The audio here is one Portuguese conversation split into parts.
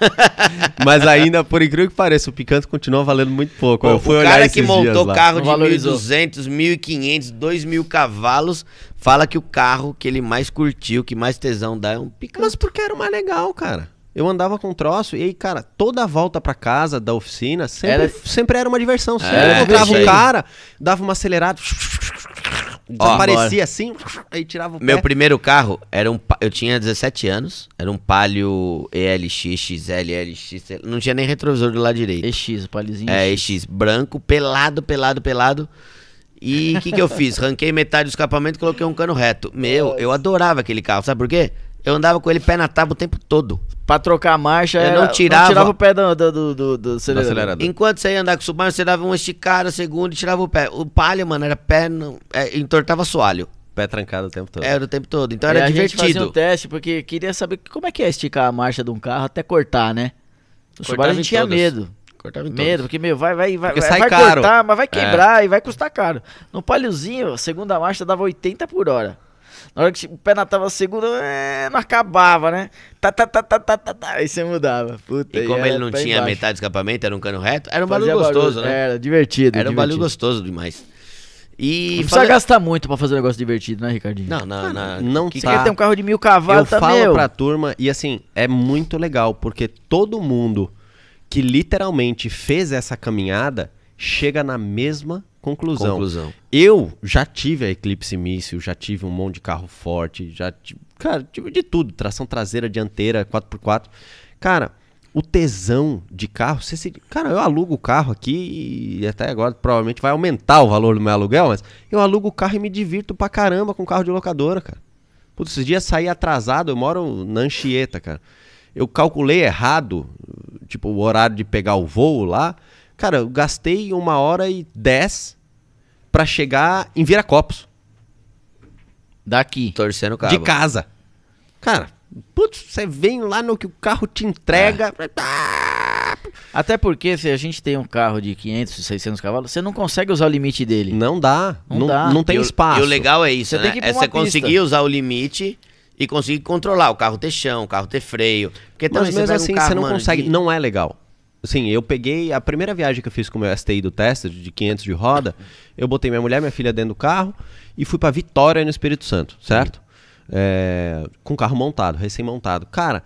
Mas ainda, por incrível que pareça, o Picanto continua valendo muito pouco. Pô, Eu fui o olhar cara que montou carro de 1.200, 1.500, 2.000 cavalos, fala que o carro que ele mais curtiu, que mais tesão dá é um Picanto. Mas porque era o mais legal, cara. Eu andava com um troço e aí, cara, toda a volta para casa da oficina sempre era, sempre era uma diversão. Sempre é, eu encontrava o cara, dava uma acelerada Desaparecia assim, aí tirava o pé. Meu primeiro carro era um. Eu tinha 17 anos. Era um palio ELX, XL, LX. Não tinha nem retrovisor do lado direito. EX, o paliozinho. É, EX. Branco, pelado, pelado, pelado. E o que, que eu fiz? Ranquei metade do escapamento e coloquei um cano reto. Meu, eu adorava aquele carro. Sabe por quê? Eu andava com ele pé na tábua o tempo todo. Pra trocar a marcha, eu não, tirava, não tirava o pé do, do, do, do acelerador. acelerador. Enquanto você ia andar com o Subaru, você dava uma esticada, segunda e tirava o pé. O palho mano, era pé. No, é, entortava soalho. Pé trancado o tempo todo. Era o tempo todo. Então e era a divertido. Gente fazia um teste, porque queria saber como é que é esticar a marcha de um carro até cortar, né? O submarino Subaru a gente tinha todas. medo. Cortava em Medo, todos. porque, meu, vai, vai, vai, porque vai, caro. cortar, mas vai é. quebrar é. e vai custar caro. No paliozinho, segunda marcha dava 80 por hora. Na hora que o pé na tava seguro, é, não acabava, né? Tá, tá, tá, tá, tá, tá, tá. Aí você mudava. Puta, e como ele não tinha embaixo. metade de escapamento, era um cano reto, era um barulho gostoso, né? Era divertido. Era um barulho gostoso demais. E não precisa fazer... gastar muito pra fazer um negócio divertido, né, Ricardinho? Não, não, ah, não. não que... Você tá... quer ter um carro de mil cavalos, Eu tá falo meu. pra turma, e assim, é muito legal, porque todo mundo que literalmente fez essa caminhada chega na mesma Conclusão. Conclusão. Eu já tive a Eclipse Míssil, já tive um monte de carro forte, já tive, cara, tive de tudo, tração traseira, dianteira, 4x4. Cara, o tesão de carro, você se, cara, eu alugo o carro aqui e até agora provavelmente vai aumentar o valor do meu aluguel, mas eu alugo o carro e me divirto pra caramba com carro de locadora, cara. Putz, esses dias saí atrasado, eu moro na Anchieta, cara. Eu calculei errado, tipo, o horário de pegar o voo lá. Cara, eu gastei uma hora e dez para chegar em Viracopos. Daqui. Torcendo o carro. De casa. Cara, putz, você vem lá no que o carro te entrega. É. Até porque se a gente tem um carro de 500, 600 cavalos, você não consegue usar o limite dele. Não dá. Não, não dá. não tem e espaço. E o legal é isso, você né? é você conseguir usar o limite e conseguir controlar o carro ter chão, o carro ter freio. Porque também Mas mesmo assim um você não consegue, não é legal. Sim, eu peguei a primeira viagem que eu fiz com o meu STI do tester de 500 de roda, eu botei minha mulher, minha filha dentro do carro e fui para Vitória no Espírito Santo, certo? É, com o carro montado, recém-montado. Cara,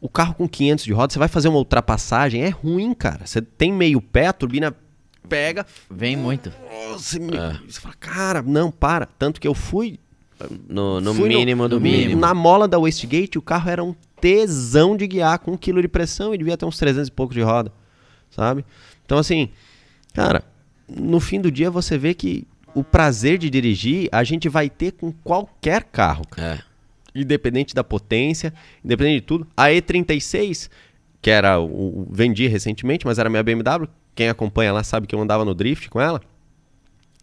o carro com 500 de roda, você vai fazer uma ultrapassagem, é ruim, cara. Você tem meio pé, a turbina pega. Vem muito. Você, me, é. você fala, cara, não, para. Tanto que eu fui. No, no mínimo no, do mínimo. Na mola da Westgate, o carro era um tesão de guiar com um quilo de pressão e devia ter uns 300 e pouco de roda, sabe? Então, assim, cara, no fim do dia você vê que o prazer de dirigir a gente vai ter com qualquer carro. É. Independente da potência, independente de tudo. A E36, que era o, o vendi recentemente, mas era minha BMW, quem acompanha lá sabe que eu andava no drift com ela.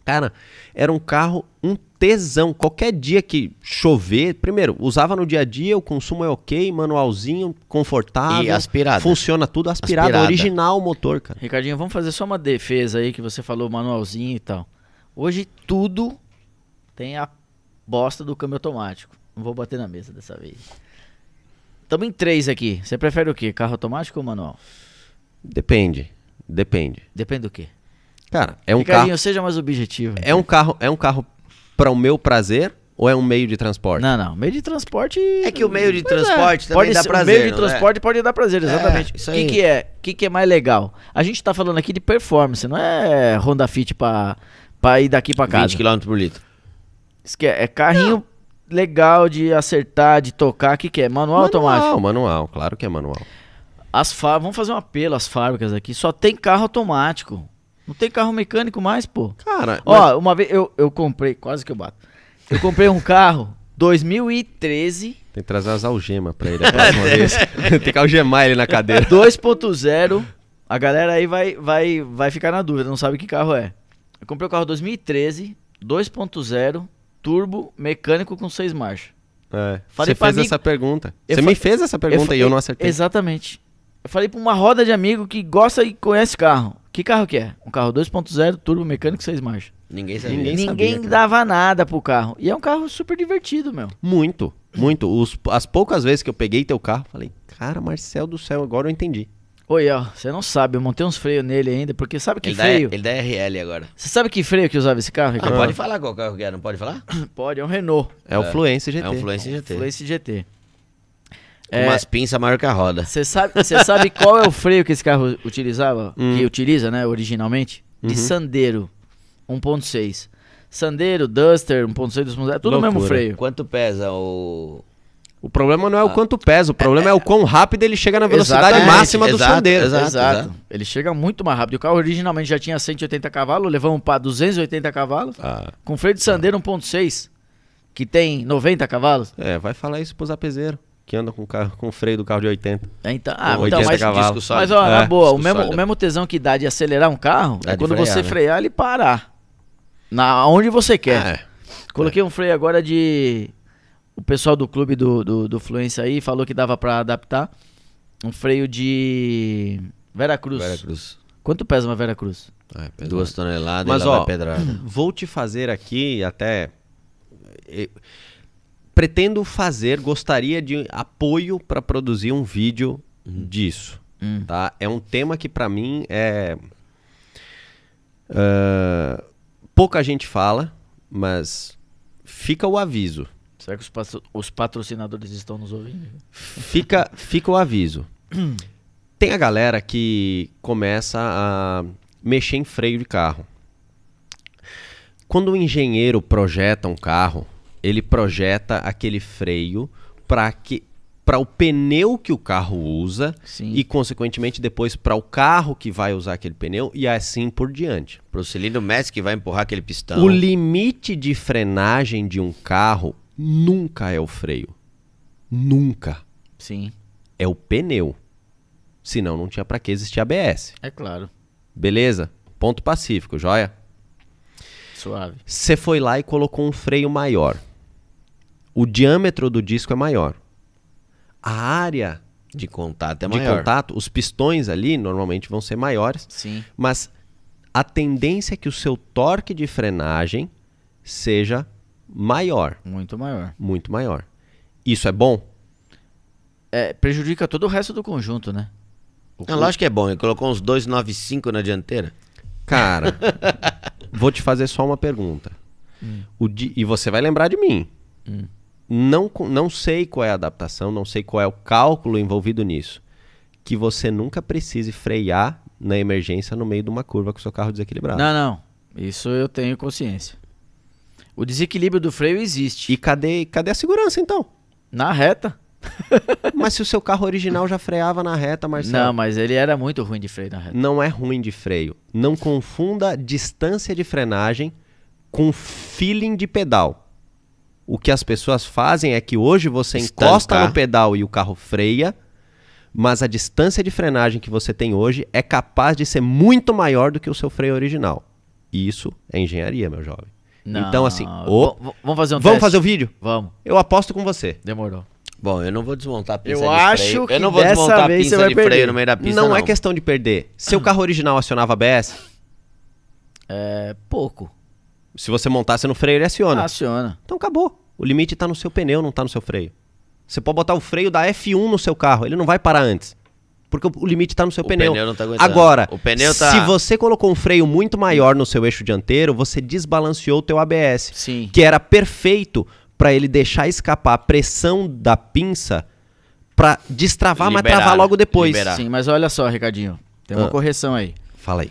Cara, era um carro um tesão. Qualquer dia que chover, primeiro, usava no dia a dia, o consumo é ok, manualzinho, confortável. E aspirado. Funciona tudo aspirado, aspirada. original o motor, cara. Ricardinho, vamos fazer só uma defesa aí que você falou manualzinho e tal. Hoje tudo tem a bosta do câmbio automático. Não vou bater na mesa dessa vez. Estamos em três aqui. Você prefere o quê? Carro automático ou manual? Depende. Depende. Depende do quê? Cara, é um Ricardinho, carro. seja mais objetivo. É um carro, é um carro para o meu prazer ou é um meio de transporte? Não, não. Meio de transporte. É que o meio de é. transporte é. também pode dá ser, prazer. O meio de é? transporte é? pode dar prazer, é, exatamente. É, o que, que é? O que, que é mais legal? A gente tá falando aqui de performance, não é Honda Fit para ir daqui para casa. 20 km por litro. Esque é carrinho não. legal de acertar, de tocar. O que, que é? Manual, manual automático? Manual, manual, claro que é manual. As fá... Vamos fazer um apelo às fábricas aqui. Só tem carro automático. Não tem carro mecânico mais, pô. Cara. Ó, mas... uma vez eu, eu comprei, quase que eu bato. Eu comprei um carro 2013. Tem que trazer as algemas pra ele a próxima vez. Tem que algemar ele na cadeira. 2.0. A galera aí vai, vai, vai ficar na dúvida, não sabe que carro é. Eu comprei o um carro 2013, 2.0, turbo, mecânico com seis marchas. É. Falei Você fez essa pergunta. Eu Você fa... me fez essa pergunta eu e eu não acertei. Exatamente. Eu falei pra uma roda de amigo que gosta e conhece carro. Que carro que é? Um carro 2.0, turbo mecânico, 6 marchas. Ninguém sabia. Ninguém, Ninguém sabia, dava nada pro carro. E é um carro super divertido, meu. Muito, muito. Os, as poucas vezes que eu peguei teu carro, falei, cara, Marcel do céu, agora eu entendi. Oi, ó, você não sabe, eu montei uns freios nele ainda, porque sabe que ele freio... Dá, ele dá RL agora. Você sabe que freio que usava esse carro, Ricardo? Ah, pode falar qual carro que é, não pode falar? pode, é um Renault. É, é o Fluence GT. É o Fluence GT. Fluence GT. É, umas pinças maior que a roda. Você sabe, sabe qual é o freio que esse carro utilizava? Hum. Que utiliza, né, originalmente? De uhum. Sandero 1.6. Sandero, Duster, 1.6, é tudo Loucura. o mesmo freio. Quanto pesa o... O problema não é o ah. quanto pesa, o problema é, é, é o quão rápido ele chega na velocidade máxima do Sandero. Exato, exato. exato, Ele chega muito mais rápido. O carro originalmente já tinha 180 cavalos, levamos para 280 cavalos, ah, com freio de Sandero 1.6, que tem 90 cavalos. É, vai falar isso pros apezeiros que anda com, carro, com freio do carro de 80. É, então, ah, então 80 mas, cavalos. Disco mas ó, é, na boa, o mesmo, o mesmo tesão que dá de acelerar um carro é, é quando frear, você né? frear ele parar. Na, onde você é. quer. É. Coloquei um freio agora de. O pessoal do clube do, do, do Fluência aí falou que dava para adaptar. Um freio de. Vera Cruz Quanto pesa uma Vera Cruz ah, Duas toneladas Mas, ó, pedrada. Vou te fazer aqui até pretendo fazer, gostaria de apoio para produzir um vídeo uhum. disso. Uhum. Tá? É um tema que para mim é. Uh, pouca gente fala, mas fica o aviso. Será que os, patro os patrocinadores estão nos ouvindo? Fica, fica o aviso. Tem a galera que começa a mexer em freio de carro. Quando o um engenheiro projeta um carro, ele projeta aquele freio para que para o pneu que o carro usa Sim. e, consequentemente, depois para o carro que vai usar aquele pneu e assim por diante. Para o cilindro mestre que vai empurrar aquele pistão. O limite de frenagem de um carro nunca é o freio. Nunca. Sim. É o pneu. Senão não tinha para que existir ABS. É claro. Beleza? Ponto pacífico, joia? Suave. Você foi lá e colocou um freio maior o diâmetro do disco é maior. A área de contato é maior. De contato, os pistões ali normalmente vão ser maiores. Sim. Mas a tendência é que o seu torque de frenagem seja maior. Muito maior. Muito maior. Isso é bom? É, prejudica todo o resto do conjunto, né? O lógico que é bom. Ele colocou uns 295 na dianteira. Cara, vou te fazer só uma pergunta. Hum. O di... E você vai lembrar de mim. Hum não, não sei qual é a adaptação, não sei qual é o cálculo envolvido nisso. Que você nunca precise frear na emergência no meio de uma curva com o seu carro desequilibrado. Não, não. Isso eu tenho consciência. O desequilíbrio do freio existe. E cadê, cadê a segurança, então? Na reta. mas se o seu carro original já freava na reta, Marcelo. Não, mas ele era muito ruim de freio na reta. Não é ruim de freio. Não confunda distância de frenagem com feeling de pedal. O que as pessoas fazem é que hoje você Estancar. encosta no pedal e o carro freia, mas a distância de frenagem que você tem hoje é capaz de ser muito maior do que o seu freio original. Isso é engenharia, meu jovem. Então, não. Então, assim, vamos fazer um Vamos teste. fazer o vídeo? Vamos. Eu aposto com você. Demorou. Bom, eu não vou desmontar a pinça eu de acho freio. Que eu não vou desmontar a pinça de perder. freio no meio da pista. Não, é não, é questão de perder. Seu carro original acionava ABS? É. Pouco. Se você montar, você no freio, ele aciona. Aciona. Então acabou. O limite está no seu pneu, não está no seu freio. Você pode botar o freio da F1 no seu carro, ele não vai parar antes. Porque o limite está no seu o pneu. pneu tá Agora, pneu tá... se você colocou um freio muito maior no seu eixo dianteiro, você desbalanceou o teu ABS, Sim. que era perfeito para ele deixar escapar a pressão da pinça para destravar, liberar, mas travar logo depois. Liberar. Sim, mas olha só, Ricardinho, tem uma ah. correção aí. Fala aí.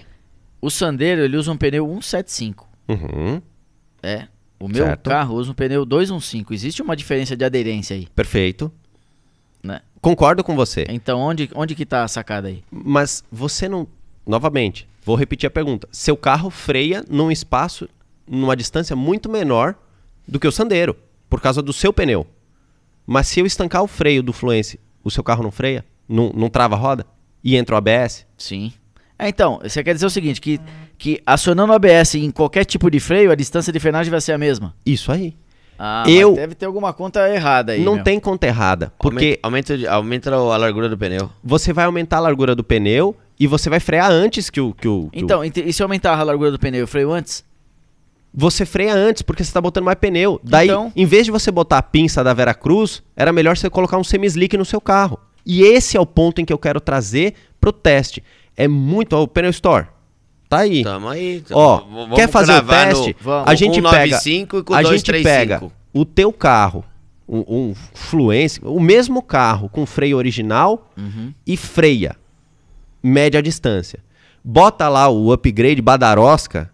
O Sandero, ele usa um pneu 175. Uhum. É. O meu certo. carro usa um pneu 215. Existe uma diferença de aderência aí. Perfeito. Né? Concordo com você. Então, onde, onde que tá a sacada aí? Mas você não. Novamente, vou repetir a pergunta. Seu carro freia num espaço, numa distância muito menor do que o sandeiro, por causa do seu pneu. Mas se eu estancar o freio do Fluence, o seu carro não freia? Não, não trava a roda? E entra o ABS? Sim. É, então, você quer dizer o seguinte, que que acionando o ABS em qualquer tipo de freio, a distância de frenagem vai ser a mesma. Isso aí. Ah, eu deve ter alguma conta errada aí. Não meu. tem conta errada, porque aumenta, aumenta, aumenta a largura do pneu. Você vai aumentar a largura do pneu e você vai frear antes que o que o que Então, o... e se aumentar a largura do pneu, eu freio antes? Você freia antes porque você está botando mais pneu. Daí, então... em vez de você botar a pinça da Vera Cruz, era melhor você colocar um semi-slick no seu carro. E esse é o ponto em que eu quero trazer pro teste. É muito o pneu store. Tá aí. Tamo aí. Tamo, Ó, vamos quer fazer o teste? No, a gente pega. a gente pega o teu carro, um, um Fluence, o mesmo carro com freio original uhum. e freia. Média distância. Bota lá o upgrade Badarosca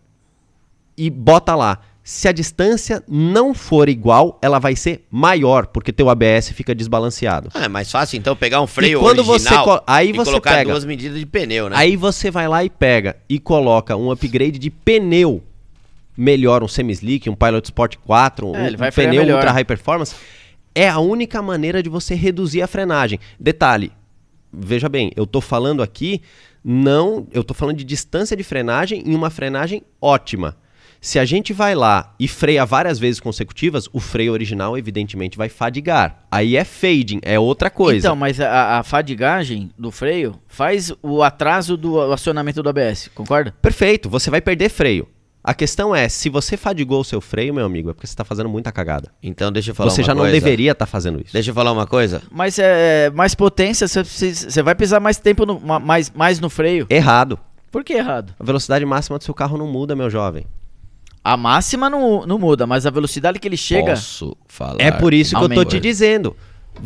e bota lá. Se a distância não for igual, ela vai ser maior, porque teu ABS fica desbalanceado. Ah, é mais fácil então pegar um freio e quando original você aí você colocar pega, duas medidas de pneu, né? Aí você vai lá e pega e coloca um upgrade de pneu melhor, um semi-slick, um Pilot Sport 4, é, um, um pneu melhor. ultra high performance. É a única maneira de você reduzir a frenagem. Detalhe, veja bem, eu estou falando aqui não, eu estou falando de distância de frenagem em uma frenagem ótima. Se a gente vai lá e freia várias vezes consecutivas, o freio original, evidentemente, vai fadigar. Aí é fading, é outra coisa. Então, mas a, a fadigagem do freio faz o atraso do acionamento do ABS, concorda? Perfeito, você vai perder freio. A questão é, se você fadigou o seu freio, meu amigo, é porque você está fazendo muita cagada. Então, deixa eu falar Você uma já não deveria estar tá fazendo isso. Deixa eu falar uma coisa. Mas é, é mais potência, você vai pisar mais tempo, no, mais, mais no freio. Errado. Por que errado? A velocidade máxima do seu carro não muda, meu jovem. A máxima não, não muda, mas a velocidade que ele chega. Posso falar. É por isso que eu tô te dizendo.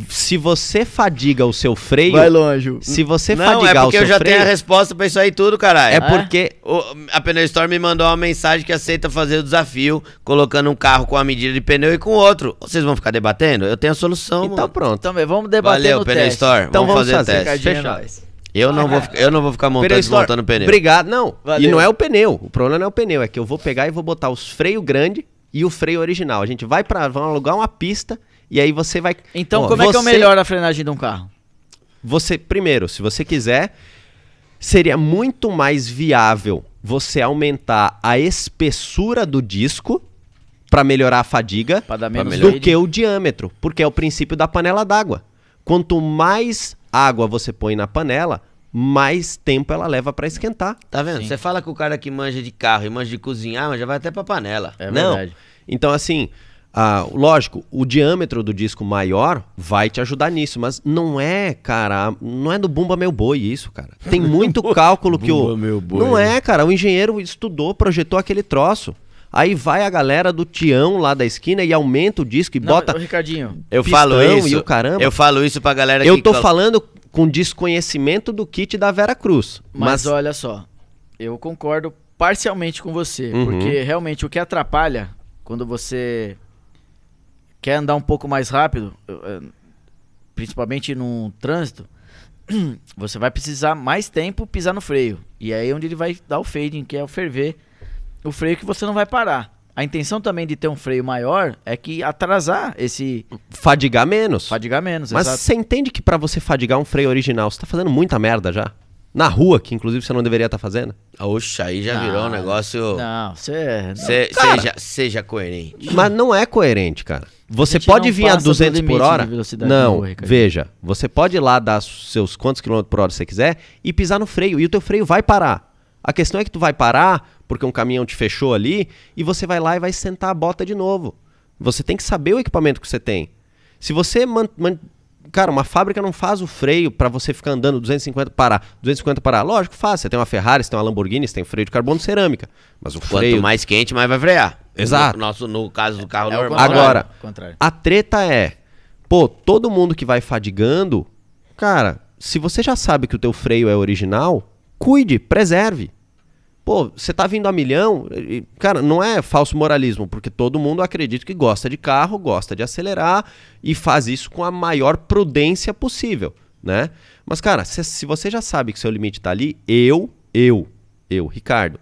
Se você fadiga o seu freio. Vai longe. Se você não, é fadigar é porque eu já freio, tenho a resposta pra isso aí tudo, caralho. É, é? porque. O, a Pneu me mandou uma mensagem que aceita fazer o desafio, colocando um carro com a medida de pneu e com outro. Vocês vão ficar debatendo? Eu tenho a solução, então, mano. Então pronto. Também, vamos debater. Valeu, no Pneu teste. Storm. Então vamos, vamos fazer, fazer o teste. Fechado. É eu não, vou, ah. eu não vou ficar montando pneu e pneu. Obrigado. Não, Valeu. e não é o pneu. O problema não é o pneu. É que eu vou pegar e vou botar os freios grande e o freio original. A gente vai para Vamos alugar uma pista e aí você vai. Então, como é que é o melhor da frenagem de um carro? Você, primeiro, se você quiser, seria muito mais viável você aumentar a espessura do disco para melhorar a fadiga Pra dar menos do que o diâmetro, porque é o princípio da panela d'água. Quanto mais água você põe na panela, mais tempo ela leva para esquentar. Tá vendo? Sim. Você fala que o cara que manja de carro e manja de cozinhar, mas já vai até pra panela. É Não. verdade. Então, assim, ah, lógico, o diâmetro do disco maior vai te ajudar nisso, mas não é, cara, não é do Bumba Meu Boi isso, cara. Tem muito cálculo que o. Bumba Meu Boi. Não é, cara. O engenheiro estudou, projetou aquele troço. Aí vai a galera do Tião lá da esquina e aumenta o disco e Não, bota. Ricardinho. Eu falo isso. E o caramba. Eu falo isso pra galera Eu tô falando com desconhecimento do kit da Vera Cruz. Mas, mas... olha só, eu concordo parcialmente com você, uhum. porque realmente o que atrapalha quando você quer andar um pouco mais rápido, eh, eh, principalmente num trânsito, você vai precisar mais tempo pisar no freio. E aí é onde ele vai dar o fading, que é o ferver o freio que você não vai parar. A intenção também de ter um freio maior é que atrasar esse. Fadigar menos. Fadigar menos, Mas exato. você entende que para você fadigar um freio original, você tá fazendo muita merda já? Na rua, que inclusive você não deveria estar tá fazendo? Oxe, aí já não, virou um negócio. Não, você. É- seja, seja coerente. Mas não é coerente, cara. Você pode vir a 200 por hora. Não, rua, veja. Você pode ir lá dar seus quantos quilômetros por hora você quiser e pisar no freio. E o teu freio vai parar. A questão é que tu vai parar porque um caminhão te fechou ali, e você vai lá e vai sentar a bota de novo. Você tem que saber o equipamento que você tem. Se você. Man, man, cara, uma fábrica não faz o freio para você ficar andando 250 parar. 250 parar. Lógico, faz. Você tem uma Ferrari, você tem uma Lamborghini, você tem freio de carbono cerâmica. Mas o Quanto freio. Quanto mais quente, mais vai frear. Exato. No, nosso, no caso do carro é, normal. Agora, é contrário. a treta é. Pô, todo mundo que vai fadigando, cara, se você já sabe que o teu freio é original, cuide, preserve. Pô, você tá vindo a milhão, cara, não é falso moralismo, porque todo mundo acredita que gosta de carro, gosta de acelerar e faz isso com a maior prudência possível, né? Mas, cara, se, se você já sabe que seu limite tá ali, eu, eu, eu, Ricardo,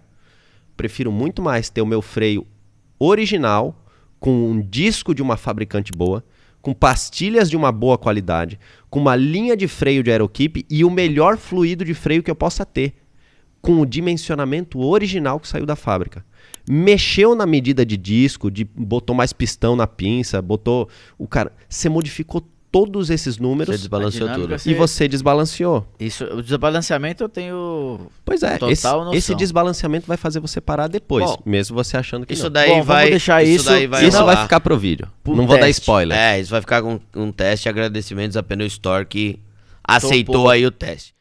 prefiro muito mais ter o meu freio original, com um disco de uma fabricante boa, com pastilhas de uma boa qualidade, com uma linha de freio de aeroquipe e o melhor fluido de freio que eu possa ter com o dimensionamento original que saiu da fábrica. Mexeu na medida de disco, de, botou mais pistão na pinça, botou o cara. Você modificou todos esses números. Você desbalanceou tudo. E você desbalanceou. Isso, o desbalanceamento eu tenho. Pois é, esse, esse, desbalanceamento vai fazer você parar depois, Bom, mesmo você achando que isso não. Daí Bom, vai, deixar isso, isso daí vai. Isso vai ficar pro vídeo. Pro não teste. vou dar spoiler. É, isso vai ficar com um teste. Agradecimentos apenas Pneu Store que aceitou Topou. aí o teste.